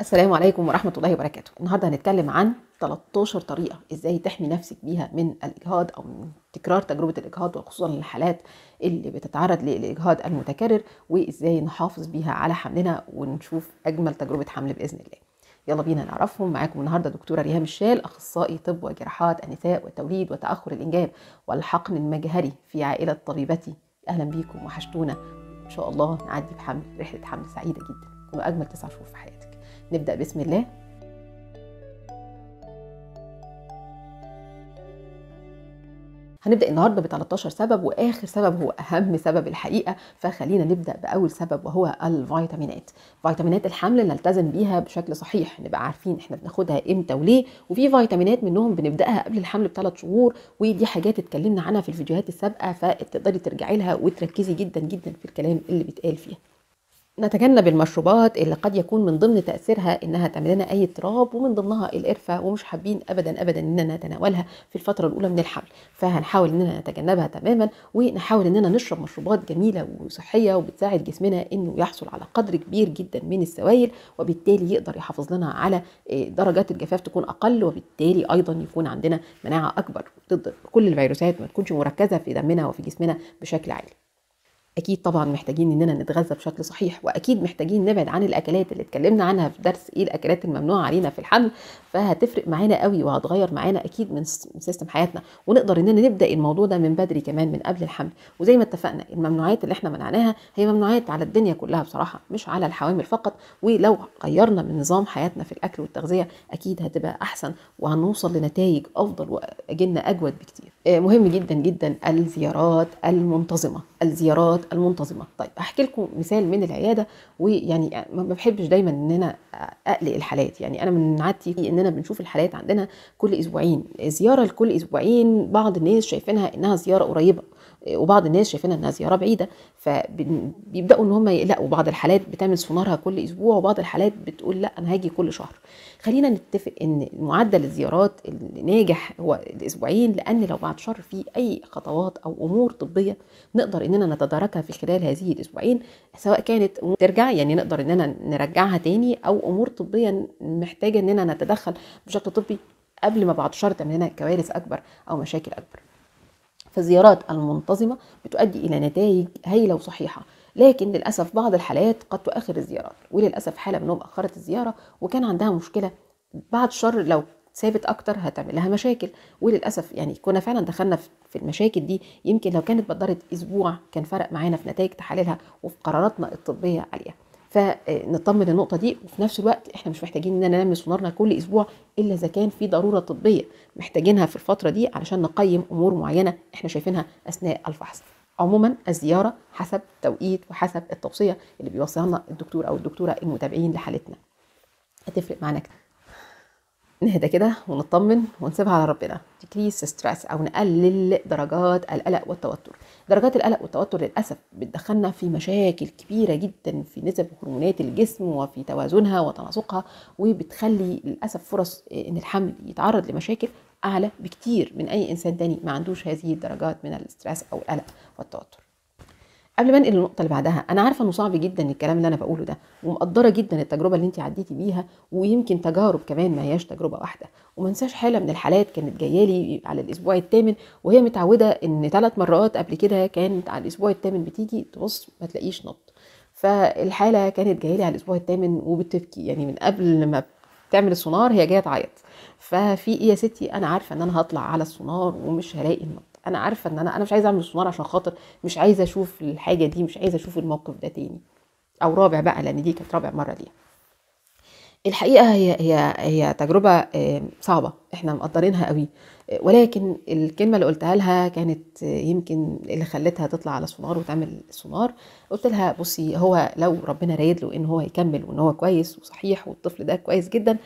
السلام عليكم ورحمة الله وبركاته النهاردة هنتكلم عن 13 طريقة ازاي تحمي نفسك بيها من الإجهاض أو من تكرار تجربة الإجهاض وخصوصا الحالات اللي بتتعرض للإجهاض المتكرر وازاي نحافظ بيها على حملنا ونشوف أجمل تجربة حمل بإذن الله يلا بينا نعرفهم معاكم النهارده دكتوره ريهام الشال اخصائي طب وجراحات النساء والتوليد وتاخر الانجاب والحقن المجهري في عائله طبيبتي اهلا بيكم وحشتونا ان شاء الله نعدي بحمل رحله حمل سعيده جدا واجمل اجمل تسع شهور في حياتك نبدأ بسم الله هنبدأ النهاردة ب 13 سبب وآخر سبب هو أهم سبب الحقيقة فخلينا نبدأ بأول سبب وهو الفيتامينات فيتامينات الحمل نلتزم بيها بشكل صحيح نبقى عارفين احنا بناخدها امتى وليه وفي فيتامينات منهم بنبدأها قبل الحمل بثلاث شهور ودي حاجات اتكلمنا عنها في الفيديوهات السابقة فتقدري ترجعي لها وتركزي جدا جدا في الكلام اللي بيتقال فيها نتجنب المشروبات اللي قد يكون من ضمن تأثيرها إنها تعمل لنا أي اضطراب ومن ضمنها القرفة ومش حابين أبدا أبدا إننا نتناولها في الفترة الأولى من الحمل فهنحاول إننا نتجنبها تماما ونحاول إننا نشرب مشروبات جميلة وصحية وبتساعد جسمنا إنه يحصل على قدر كبير جدا من السوائل وبالتالي يقدر يحافظ لنا على آه، درجات الجفاف تكون أقل وبالتالي أيضا يكون عندنا مناعة أكبر ضد كل الفيروسات ما تكونش مركزة في دمنا وفي جسمنا بشكل عالي اكيد طبعا محتاجين اننا نتغذى بشكل صحيح واكيد محتاجين نبعد عن الاكلات اللي اتكلمنا عنها في درس ايه الاكلات الممنوعه علينا في الحمل فهتفرق معانا قوي وهتغير معانا اكيد من سيستم حياتنا ونقدر اننا نبدا الموضوع ده من بدري كمان من قبل الحمل وزي ما اتفقنا الممنوعات اللي احنا منعناها هي ممنوعات على الدنيا كلها بصراحه مش على الحوامل فقط ولو غيرنا من نظام حياتنا في الاكل والتغذيه اكيد هتبقى احسن وهنوصل لنتائج افضل واجلنا اجود بكتير آه، مهم جدا جدا الزيارات المنتظمه الزيارات المنتظمه طيب احكي لكم مثال من العياده ويعني ما بحبش دايما ان انا اقلق الحالات يعني انا من عادتي اننا بنشوف الحالات عندنا كل اسبوعين زياره لكل اسبوعين بعض الناس شايفينها انها زياره قريبه وبعض الناس شايفينها انها زياره بعيده فبيبداوا ان هم يقلقوا بعض الحالات بتعمل سونارها كل اسبوع وبعض الحالات بتقول لا انا هاجي كل شهر خلينا نتفق ان معدل الزيارات الناجح هو الاسبوعين لان لو بعد شهر في اي خطوات او امور طبيه نقدر اننا نتداركها في خلال هذه الاسبوعين سواء كانت ترجع يعني نقدر اننا نرجعها تاني او امور طبيه محتاجه اننا نتدخل بشكل طبي قبل ما بعد شهر تعمل لنا كوارث اكبر او مشاكل اكبر فالزيارات المنتظمة بتؤدي إلى نتائج هايلة وصحيحة لكن للأسف بعض الحالات قد تؤخر الزيارات وللأسف حالة منهم أخرت الزيارة وكان عندها مشكلة بعد شر لو سابت اكتر هتعمل لها مشاكل وللاسف يعني كنا فعلا دخلنا في المشاكل دي يمكن لو كانت بدرت اسبوع كان فرق معانا في نتائج تحاليلها وفي قراراتنا الطبيه عليها فنطمن النقطه دي وفي نفس الوقت احنا مش محتاجين اننا نعمل سونارنا كل اسبوع الا اذا كان في ضروره طبيه محتاجينها في الفتره دي علشان نقيم امور معينه احنا شايفينها اثناء الفحص عموما الزياره حسب توقيت وحسب التوصيه اللي بيوصيها لنا الدكتور او الدكتوره المتابعين لحالتنا هتفرق معانا كده نهدى كده ونطمن ونسيبها على ربنا تكريس ستريس او نقلل درجات القلق والتوتر درجات القلق والتوتر للاسف بتدخلنا في مشاكل كبيره جدا في نسب هرمونات الجسم وفي توازنها وتناسقها وبتخلي للاسف فرص آه، ان الحمل يتعرض لمشاكل اعلى بكتير من اي انسان تاني ما عندوش هذه الدرجات من الاسترس او القلق والتوتر قبل ما انقل النقطه اللي بعدها انا عارفه انه صعب جدا الكلام اللي انا بقوله ده ومقدره جدا التجربه اللي انت عديتي بيها ويمكن تجارب كمان ما هياش تجربه واحده وما انساش حاله من الحالات كانت جايه لي على الاسبوع الثامن وهي متعوده ان ثلاث مرات قبل كده كانت على الاسبوع الثامن بتيجي تبص ما تلاقيش نط فالحاله كانت جايه لي على الاسبوع الثامن وبتبكي يعني من قبل ما تعمل السونار هي جايه تعيط ففي ايه يا ستي انا عارفه ان انا هطلع على السونار ومش هلاقي النط انا عارفه ان انا انا مش عايزه اعمل سونار عشان خاطر مش عايزه اشوف الحاجه دي مش عايزه اشوف الموقف ده تاني او رابع بقى لان دي كانت رابع مره ليها الحقيقه هي هي هي تجربه صعبه احنا مقدرينها قوي ولكن الكلمه اللي قلتها لها كانت يمكن اللي خلتها تطلع على سونار وتعمل سونار قلت لها بصي هو لو ربنا رايد له ان هو يكمل وان هو كويس وصحيح والطفل ده كويس جدا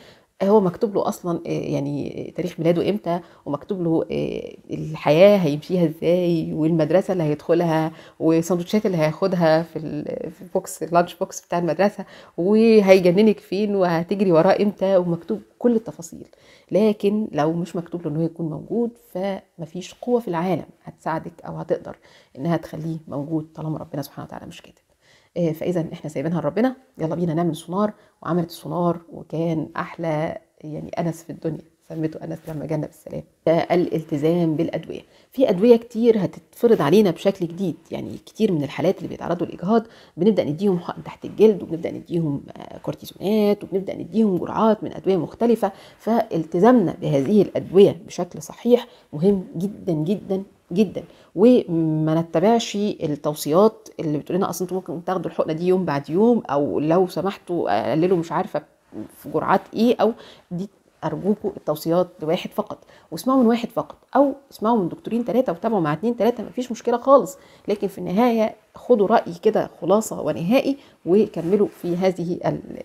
هو مكتوب له اصلا آه، يعني تاريخ ميلاده امتى ومكتوب له آه، الحياه هيمشيها ازاي والمدرسه اللي هيدخلها والسندوتشات اللي هياخدها في البوكس اللانش بوكس بتاع المدرسه وهيجننك فين وهتجري وراه امتى ومكتوب كل التفاصيل لكن لو مش مكتوب له انه يكون موجود فمفيش قوه في العالم هتساعدك او هتقدر انها تخليه موجود طالما ربنا سبحانه وتعالى مش كده آه، فاذا احنا سايبينها لربنا يلا بينا نعمل سونار وعملت سونار وكان احلى يعني انس في الدنيا سميته انس لما جانا بالسلام آه، الالتزام بالادويه في ادويه كتير هتتفرض علينا بشكل جديد يعني كتير من الحالات اللي بيتعرضوا لاجهاض بنبدا نديهم حقن تحت الجلد وبنبدا نديهم آه، كورتيزونات وبنبدا نديهم جرعات من ادويه مختلفه فالتزامنا بهذه الادويه بشكل صحيح مهم جدا جدا جدا وما نتبعش التوصيات اللي بتقول لنا اصل انتوا ممكن تاخدوا الحقنه دي يوم بعد يوم او لو سمحتوا آه، قللوا مش عارفه في جرعات ايه او دي ارجوكم التوصيات لواحد فقط واسمعوا من واحد فقط او اسمعوا من دكتورين ثلاثه وتابعوا مع اثنين ثلاثه مفيش مشكله خالص لكن في النهايه خدوا راي كده خلاصه ونهائي وكملوا في هذه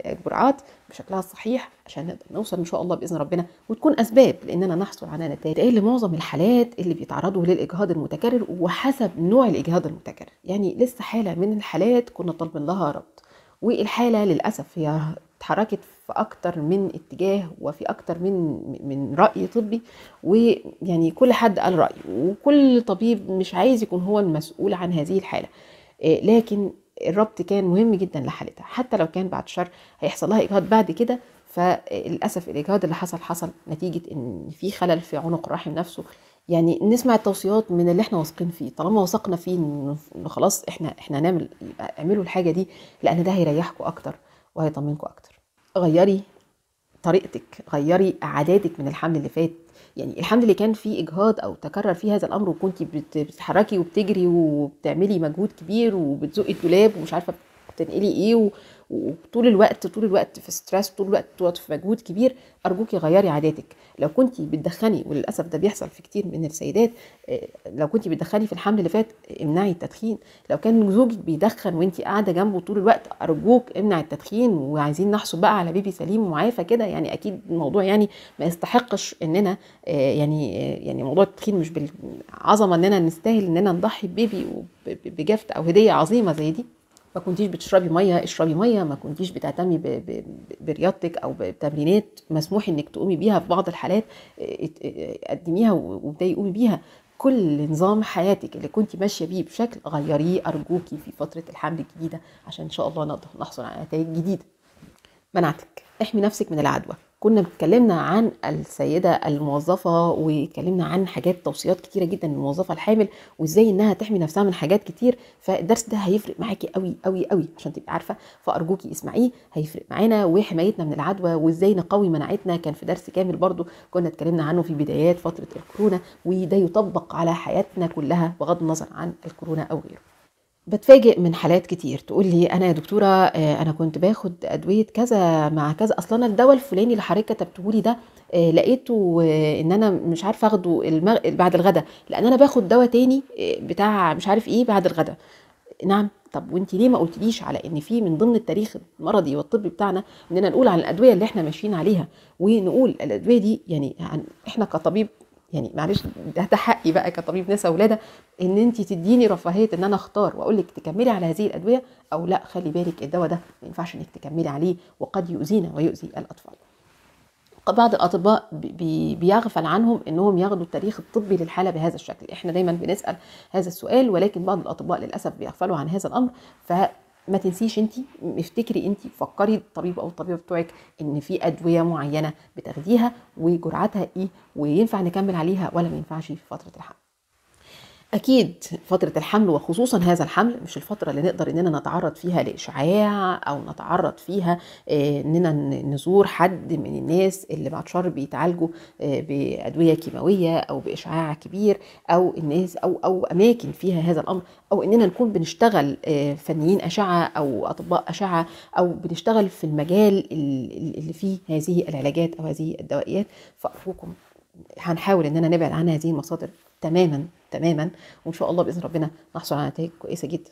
الجرعات بشكلها الصحيح عشان نقدر نوصل ان شاء الله باذن ربنا وتكون اسباب لاننا نحصل على نتائج اللي معظم الحالات اللي بيتعرضوا للاجهاض المتكرر وحسب نوع الاجهاض المتكرر يعني لسه حاله من الحالات كنا طالبين لها ربط والحاله للاسف هي اتحركت في اكتر من اتجاه وفي اكتر من من راي طبي ويعني كل حد قال رايه وكل طبيب مش عايز يكون هو المسؤول عن هذه الحاله آه، لكن الربط كان مهم جدا لحالتها حتى لو كان بعد شر هيحصل لها اجهاض بعد كده فللاسف الاجهاض اللي حصل حصل نتيجه ان في خلل في عنق الرحم نفسه يعني نسمع التوصيات من اللي احنا واثقين فيه طالما وثقنا فيه ان خلاص احنا احنا هنعمل اعملوا الحاجه دي لان ده هيريحكم اكتر وهيطمنكم اكتر غيري طريقتك غيري عاداتك من الحمل اللي فات يعني الحمل اللي كان فيه اجهاض او تكرر فيه هذا الامر وكنت بتتحركي وبتجري وبتعملي مجهود كبير وبتزقي الدولاب ومش عارفه هتنقلي ايه وطول الوقت طول الوقت في ستريس طول الوقت طول في مجهود كبير ارجوكي غيري عاداتك لو كنت بتدخني وللاسف ده بيحصل في كتير من السيدات آه، لو كنت بتدخني في الحمل اللي فات امنعي التدخين لو كان زوجك بيدخن وانت قاعده جنبه طول الوقت ارجوك امنعي التدخين وعايزين نحصل بقى على بيبي سليم ومعافى كده يعني اكيد الموضوع يعني ما يستحقش اننا آه، يعني آه، يعني موضوع التدخين مش بالعظمه اننا نستاهل اننا نضحي ببيبي بجفت او هديه عظيمه زي دي ما كنتيش بتشربي ميه اشربي ميه ما كنتيش بتهتمي برياضتك او بتمرينات مسموح انك تقومي بيها في بعض الحالات اه، اه، قدميها وابداي قومي بيها كل نظام حياتك اللي كنت ماشيه بيه بشكل غيريه ارجوكي في فتره الحمل الجديده عشان ان شاء الله نقدر نحصل على نتائج جديده منعتك احمي نفسك من العدوى كنا اتكلمنا عن السيده الموظفه واتكلمنا عن حاجات توصيات كتيره جدا للموظفه الحامل وازاي انها تحمي نفسها من حاجات كتير فالدرس ده هيفرق معاكي قوي قوي قوي عشان تبقي عارفه فارجوكي اسمعيه هيفرق معانا وحمايتنا من العدوى وازاي نقوي مناعتنا كان في درس كامل برضو كنا اتكلمنا عنه في بدايات فتره الكورونا وده يطبق على حياتنا كلها بغض النظر عن الكورونا او غيره بتفاجئ من حالات كتير تقول لي انا يا دكتوره آه، انا كنت باخد ادويه كذا مع كذا اصلا الدواء الفلاني اللي حضرتك لي ده آه، لقيته آه، ان انا مش عارفه اخده المغ... بعد الغداء لان انا باخد دواء تاني بتاع مش عارف ايه بعد الغداء نعم طب وانت ليه ما قلتليش على ان في من ضمن التاريخ المرضي والطبي بتاعنا اننا نقول عن الادويه اللي احنا ماشيين عليها ونقول الادويه دي يعني احنا كطبيب يعني معلش ده حقي بقى كطبيب نساء ولاده ان انت تديني رفاهيه ان انا اختار واقول لك تكملي على هذه الادويه او لا خلي بالك الدواء ده ما ينفعش انك تكملي عليه وقد يؤذينا ويؤذي الاطفال. بعض الاطباء بيغفل عنهم انهم ياخدوا التاريخ الطبي للحاله بهذا الشكل، احنا دايما بنسال هذا السؤال ولكن بعض الاطباء للاسف بيغفلوا عن هذا الامر ف ما تنسيش انت افتكري انت فكري الطبيب او الطبيبه بتوعك ان في ادويه معينه بتاخديها وجرعتها ايه وينفع نكمل عليها ولا ما ينفعش في فتره الحمل اكيد فتره الحمل وخصوصا هذا الحمل مش الفتره اللي نقدر اننا نتعرض فيها لاشعاع او نتعرض فيها آه، اننا نزور حد من الناس اللي بعد شر بيتعالجوا آه، بادويه كيماويه او باشعاع كبير او الناس او او اماكن فيها هذا الامر او اننا نكون بنشتغل آه، فنيين اشعه او اطباء اشعه او بنشتغل في المجال اللي فيه هذه العلاجات او هذه الدوائيات فارجوكم هنحاول اننا نبعد عن هذه المصادر تماما تماما وان شاء الله باذن ربنا نحصل على نتائج كويسه جدا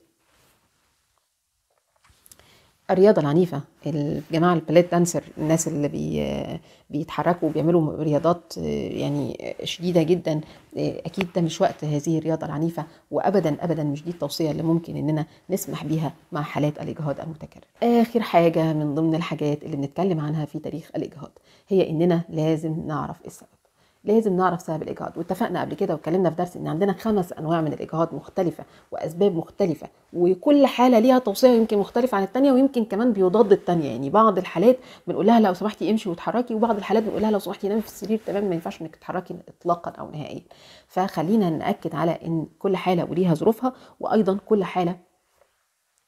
الرياضه العنيفه الجماعه البلات دانسر الناس اللي بي بيتحركوا وبيعملوا رياضات يعني شديده جدا اكيد ده مش وقت هذه الرياضه العنيفه وابدا ابدا مش دي التوصيه اللي ممكن اننا نسمح بيها مع حالات الاجهاض المتكرر اخر حاجه من ضمن الحاجات اللي بنتكلم عنها في تاريخ الاجهاض هي اننا لازم نعرف السبب لازم نعرف سبب الاجهاض واتفقنا قبل كده واتكلمنا في درس ان عندنا خمس انواع من الاجهاض مختلفه واسباب مختلفه وكل حاله ليها توصيه يمكن مختلفه عن الثانيه ويمكن كمان بيضاد الثانيه يعني بعض الحالات بنقول لها لو سمحتي امشي واتحركي وبعض الحالات بنقول لها لو سمحتي نامي في السرير تمام ما ينفعش انك تتحركي اطلاقا او نهائيا فخلينا ناكد على ان كل حاله وليها ظروفها وايضا كل حاله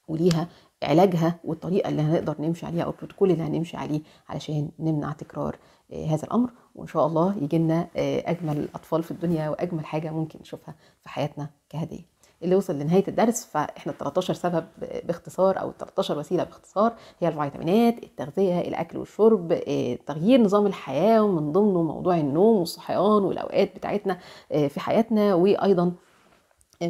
وليها علاجها والطريقه اللي هنقدر نمشي عليها او البروتوكول اللي هنمشي عليه علشان نمنع تكرار آه، هذا الامر وان شاء الله يجي لنا آه، اجمل اطفال في الدنيا واجمل حاجه ممكن نشوفها في حياتنا كهديه اللي وصل لنهايه الدرس فاحنا ال 13 سبب باختصار او ال 13 وسيله باختصار هي الفيتامينات، التغذيه، الاكل والشرب، آه، تغيير نظام الحياه ومن ضمنه موضوع النوم والصحيان والاوقات بتاعتنا في حياتنا وايضا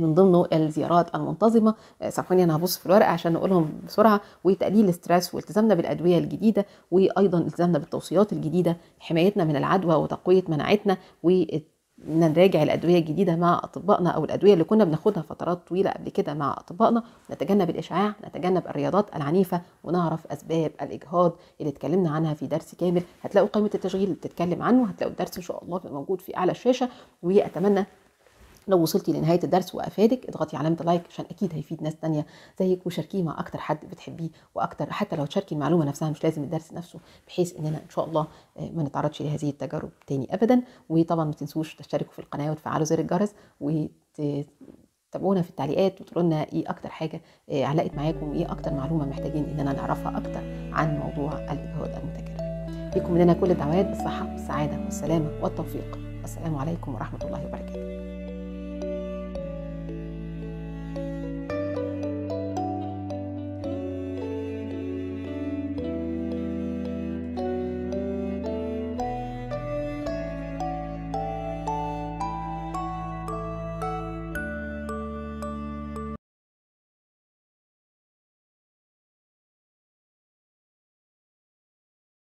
من ضمنه الزيارات المنتظمه آه، سامحوني انا هبص في الورقه عشان نقولهم بسرعه وتقليل الستريس والتزامنا بالادويه الجديده وايضا التزامنا بالتوصيات الجديده حمايتنا من العدوى وتقويه مناعتنا و نراجع الادويه الجديده مع اطبائنا او الادويه اللي كنا بناخدها فترات طويله قبل كده مع اطبائنا نتجنب الاشعاع نتجنب الرياضات العنيفه ونعرف اسباب الاجهاض اللي اتكلمنا عنها في درس كامل هتلاقوا قائمه التشغيل اللي بتتكلم عنه هتلاقوا الدرس ان شاء الله موجود في اعلى الشاشه واتمنى لو وصلتي لنهايه الدرس وافادك اضغطي علامه لايك عشان اكيد هيفيد ناس تانية زيك وشاركيه مع اكتر حد بتحبيه واكتر حتى لو تشاركي المعلومه نفسها مش لازم الدرس نفسه بحيث اننا ان شاء الله آه، ما نتعرضش لهذه التجارب تاني ابدا وطبعا ما تنسوش تشتركوا في القناه وتفعلوا زر الجرس وتابعونا في التعليقات وتقولوا لنا ايه اكتر حاجه آه، علقت معاكم وايه اكتر معلومه محتاجين اننا نعرفها اكتر عن موضوع الاجهاض المتكرر ليكم مننا كل الدعوات بالصحه والسعاده والسلامه والتوفيق والسلام عليكم ورحمه الله وبركاته